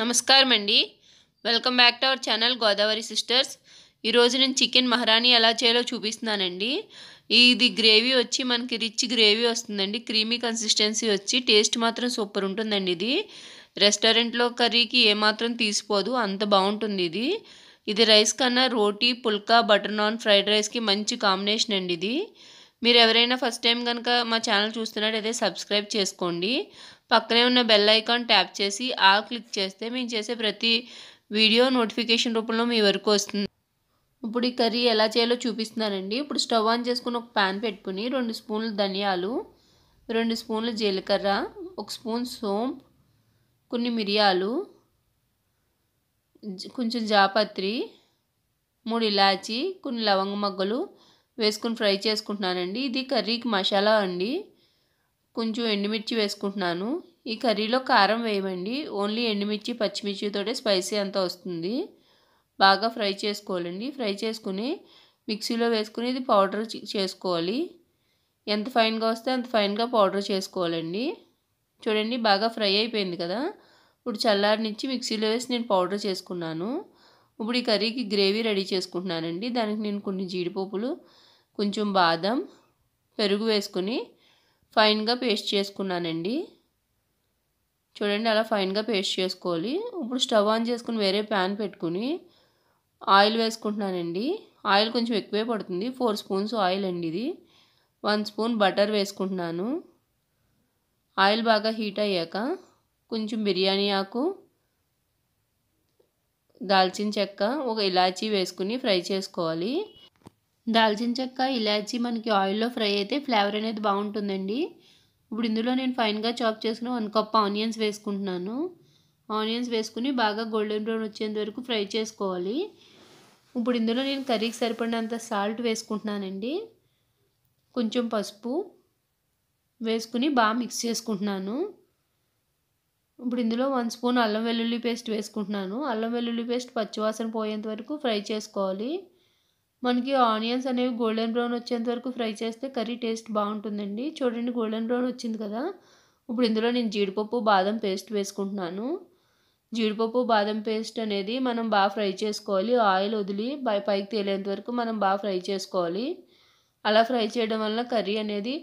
నమస్కారం అండి welcome back to our channel Godavari sisters ఈరోజు నేను చికెన్ మహారాణి ఎలా చేయాలో చూపిస్తున్నానండి ఇది గ్రేవీ వచ్చి మనకి రిచ్ గ్రేవీ వస్తుందండి క్రీమీ కన్సిస్టెన్సీ వచ్చి టేస్ట్ మాత్రం సూపర్ ఉంటుందండి ఇది రెస్టారెంట్లో కర్రీకి ఏమాత్రం తీసిపోదు అంత బాగుంటుంది ఇది ఇది రైస్ కన్నా రోటీ పుల్కా బటర్ నాన్ ఫ్రైడ్ రైస్కి మంచి కాంబినేషన్ అండి ఇది మీరు ఎవరైనా ఫస్ట్ టైం కనుక మా ఛానల్ చూస్తున్నట్టయితే సబ్స్క్రైబ్ చేసుకోండి పక్కనే ఉన్న బెల్ ఐకాన్ ట్యాప్ చేసి ఆల్ క్లిక్ చేస్తే మేము చేసే ప్రతి వీడియో నోటిఫికేషన్ రూపంలో మీ వరకు వస్తుంది ఇప్పుడు ఈ కర్రీ ఎలా చేయాలో చూపిస్తున్నానండి ఇప్పుడు స్టవ్ ఆన్ చేసుకుని ఒక ప్యాన్ పెట్టుకుని రెండు స్పూన్లు ధనియాలు రెండు స్పూన్లు జీలకర్ర ఒక స్పూన్ సోం కొన్ని మిరియాలు కొంచెం జాపత్రి మూడు ఇలాచి కొన్ని లవంగ మొగ్గలు వేసుకుని ఫ్రై చేసుకుంటున్నానండి ఇది కర్రీకి మసాలా అండి కొంచెం ఎండుమిర్చి వేసుకుంటున్నాను ఈ కర్రీలో కారం వేయమండి ఓన్లీ ఎండుమిర్చి పచ్చిమిర్చితోటే స్పైసీ అంతా వస్తుంది బాగా ఫ్రై చేసుకోవాలండి ఫ్రై చేసుకుని మిక్సీలో వేసుకుని ఇది పౌడర్ చేసుకోవాలి ఎంత ఫైన్గా వస్తే అంత ఫైన్గా పౌడర్ చేసుకోవాలండి చూడండి బాగా ఫ్రై అయిపోయింది కదా ఇప్పుడు చల్లారినిచ్చి మిక్సీలో వేసి నేను పౌడర్ చేసుకున్నాను ఇప్పుడు ఈ కర్రీకి గ్రేవీ రెడీ చేసుకుంటున్నానండి దానికి నేను కొన్ని జీడిపప్పులు కొంచెం బాదం పెరుగు వేసుకుని ఫైన్గా పేస్ట్ చేసుకున్నానండి చూడండి అలా ఫైన్గా పేస్ట్ చేసుకోవాలి ఇప్పుడు స్టవ్ ఆన్ చేసుకుని వేరే ప్యాన్ పెట్టుకుని ఆయిల్ వేసుకుంటున్నానండి ఆయిల్ కొంచెం ఎక్కువే పడుతుంది ఫోర్ స్పూన్స్ ఆయిల్ అండి ఇది వన్ స్పూన్ బటర్ వేసుకుంటున్నాను ఆయిల్ బాగా హీట్ అయ్యాక కొంచెం బిర్యానీ ఆకు దాల్చిన చెక్క ఒక ఇలాచీ వేసుకుని ఫ్రై చేసుకోవాలి దాల్చిన చెక్క ఇలాచీ మనకి ఆయిల్లో ఫ్రై అయితే ఫ్లేవర్ అనేది బాగుంటుందండి ఇప్పుడు ఇందులో నేను ఫైన్గా చాప్ చేసుకుని వన్ కప్ ఆనియన్స్ వేసుకుంటున్నాను ఆనియన్స్ వేసుకుని బాగా గోల్డెన్ బ్రౌన్ వచ్చేంత వరకు ఫ్రై చేసుకోవాలి ఇప్పుడు ఇందులో నేను కర్రీకి సరిపడినంత సాల్ట్ వేసుకుంటున్నానండి కొంచెం పసుపు వేసుకుని బాగా మిక్స్ చేసుకుంటున్నాను ఇప్పుడు ఇందులో వన్ స్పూన్ అల్లం వెల్లుల్లి పేస్ట్ వేసుకుంటున్నాను అల్లం వెల్లుల్లి పేస్ట్ పచ్చివాసన పోయేంత వరకు ఫ్రై చేసుకోవాలి మనకి ఆనియన్స్ అనేవి గోల్డెన్ బ్రౌన్ వచ్చేంత వరకు ఫ్రై చేస్తే కర్రీ టేస్ట్ బాగుంటుందండి చూడండి గోల్డెన్ బ్రౌన్ వచ్చింది కదా ఇప్పుడు ఇందులో నేను జీడిపప్పు బాదం పేస్ట్ వేసుకుంటున్నాను జీడిపప్పు బాదం పేస్ట్ అనేది మనం బాగా ఫ్రై చేసుకోవాలి ఆయిల్ వదిలి పైకి తేలేంత వరకు మనం బాగా ఫ్రై చేసుకోవాలి అలా ఫ్రై చేయడం వల్ల కర్రీ అనేది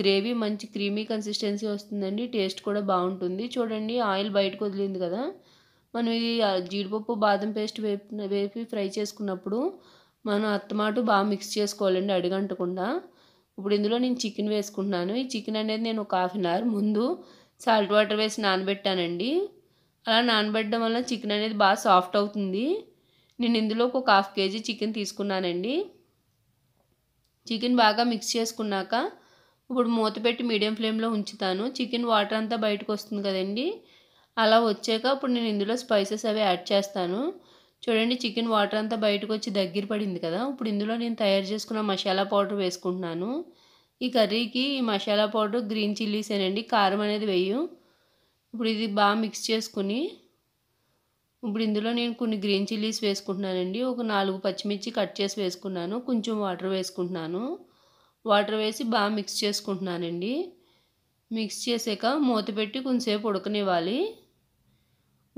గ్రేవీ మంచి క్రీమీ కన్సిస్టెన్సీ వస్తుందండి టేస్ట్ కూడా బాగుంటుంది చూడండి ఆయిల్ బయటకు వదిలింది కదా మనం ఇది జీడిపప్పు బాదం పేస్ట్ వేపి వేపి ఫ్రై చేసుకున్నప్పుడు మనం అత్తమాటు బాగా మిక్స్ చేసుకోవాలండి అడిగంటకుండా ఇప్పుడు ఇందులో నేను చికెన్ వేసుకుంటున్నాను ఈ చికెన్ అనేది నేను ఒక హాఫ్ అన్ అవర్ ముందు సాల్ట్ వాటర్ వేసి నానబెట్టానండి అలా నానబెట్టడం వల్ల చికెన్ అనేది బాగా సాఫ్ట్ అవుతుంది నేను ఇందులో ఒక హాఫ్ కేజీ చికెన్ తీసుకున్నానండి చికెన్ బాగా మిక్స్ చేసుకున్నాక ఇప్పుడు మూత పెట్టి మీడియం ఫ్లేమ్లో ఉంచుతాను చికెన్ వాటర్ అంతా బయటకు వస్తుంది కదండి అలా వచ్చాక ఇప్పుడు నేను ఇందులో స్పైసెస్ అవి యాడ్ చేస్తాను చూడండి చికెన్ వాటర్ అంతా బయటకు వచ్చి దగ్గర పడింది కదా ఇప్పుడు ఇందులో నేను తయారు చేసుకున్న మసాలా పౌడర్ వేసుకుంటున్నాను ఈ కర్రీకి ఈ మసాలా పౌడర్ గ్రీన్ చిల్లీస్ అండి కారం అనేది వేయు ఇప్పుడు ఇది బాగా మిక్స్ చేసుకుని ఇప్పుడు ఇందులో నేను కొన్ని గ్రీన్ చిల్లీస్ వేసుకుంటున్నానండి ఒక నాలుగు పచ్చిమిర్చి కట్ చేసి వేసుకున్నాను కొంచెం వాటర్ వేసుకుంటున్నాను వాటర్ వేసి బాగా మిక్స్ చేసుకుంటున్నానండి మిక్స్ చేసాక మూత పెట్టి కొంచెంసేపు ఉడకనివ్వాలి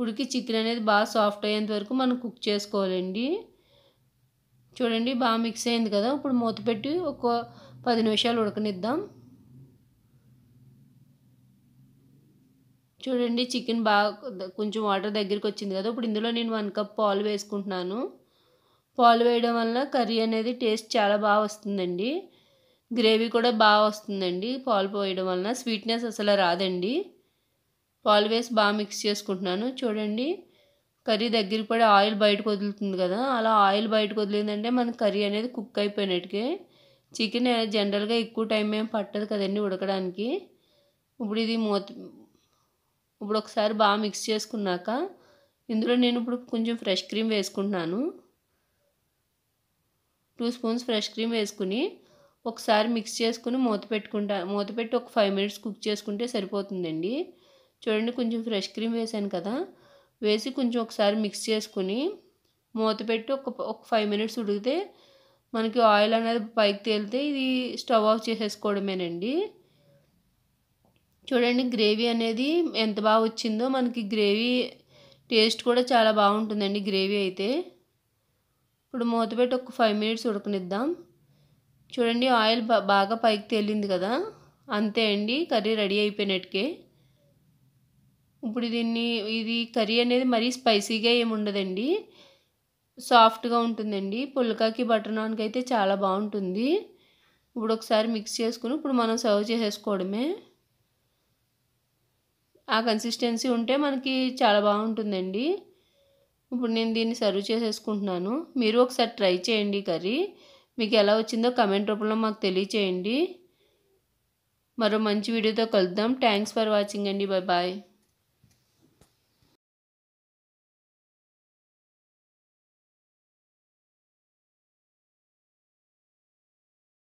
ఉడికి చికెన్ అనేది బాగా సాఫ్ట్ అయ్యేంత వరకు మనం కుక్ చేసుకోవాలండి చూడండి బాగా మిక్స్ అయింది కదా ఇప్పుడు మూత పెట్టి ఒక పది నిమిషాలు ఉడకనిద్దాం చూడండి చికెన్ బాగా కొంచెం వాటర్ దగ్గరికి వచ్చింది కదా ఇప్పుడు ఇందులో నేను వన్ కప్ పాలు వేసుకుంటున్నాను పాలు వేయడం వల్ల కర్రీ అనేది టేస్ట్ చాలా బాగా వస్తుందండి గ్రేవీ కూడా బాగా వస్తుందండి పాలు పోయడం వలన స్వీట్నెస్ అసలు రాదండి పాలు వేసి బాగా మిక్స్ చేసుకుంటున్నాను చూడండి కర్రీ దగ్గరికి పడి ఆయిల్ బయటకు వదులుతుంది కదా అలా ఆయిల్ బయటకు వదిలిందంటే మన కర్రీ అనేది కుక్ అయిపోయినట్టుకే చికెన్ జనరల్గా ఎక్కువ టైం ఏం పట్టదు కదండి ఉడకడానికి ఇప్పుడు ఇది మూత ఇప్పుడు ఒకసారి బాగా మిక్స్ చేసుకున్నాక ఇందులో నేను ఇప్పుడు కొంచెం ఫ్రెష్ క్రీమ్ వేసుకుంటున్నాను టూ స్పూన్స్ ఫ్రెష్ క్రీమ్ వేసుకుని ఒకసారి మిక్స్ చేసుకుని మూత పెట్టుకుంటా మూత పెట్టి ఒక ఫైవ్ మినిట్స్ కుక్ చేసుకుంటే సరిపోతుందండి చూడండి కొంచెం ఫ్రెష్ క్రీమ్ వేసాను కదా వేసి కొంచెం ఒకసారి మిక్స్ చేసుకుని మూత పెట్టి ఒక ఒక ఫైవ్ మినిట్స్ ఉడికితే మనకి ఆయిల్ అనేది పైకి తేలితే ఇది స్టవ్ ఆఫ్ చేసేసుకోవడమేనండి చూడండి గ్రేవీ అనేది ఎంత బాగా వచ్చిందో మనకి గ్రేవీ టేస్ట్ కూడా చాలా బాగుంటుందండి గ్రేవీ అయితే ఇప్పుడు మూత పెట్టి ఒక ఫైవ్ మినిట్స్ ఉడకనిద్దాం చూడండి ఆయిల్ బాగా పైకి తేలింది కదా అంతే అండి కర్రీ రెడీ అయిపోయినట్టుకే ఇప్పుడు దీన్ని ఇది కర్రీ అనేది మరీ స్పైసీగా ఏమి ఉండదండి సాఫ్ట్గా ఉంటుందండి పుల్కాకి బటర్ నాన్కి అయితే చాలా బాగుంటుంది ఇప్పుడు ఒకసారి మిక్స్ చేసుకుని ఇప్పుడు మనం సర్వ్ చేసేసుకోవడమే ఆ కన్సిస్టెన్సీ ఉంటే మనకి చాలా బాగుంటుందండి ఇప్పుడు నేను దీన్ని సర్వ్ చేసేసుకుంటున్నాను మీరు ఒకసారి ట్రై చేయండి కర్రీ మీకు ఎలా వచ్చిందో కమెంట్ రూపంలో మాకు తెలియచేయండి మరో మంచి వీడియోతో కలుద్దాం థ్యాంక్స్ ఫర్ వాచింగ్ అండి బాయ్ బాయ్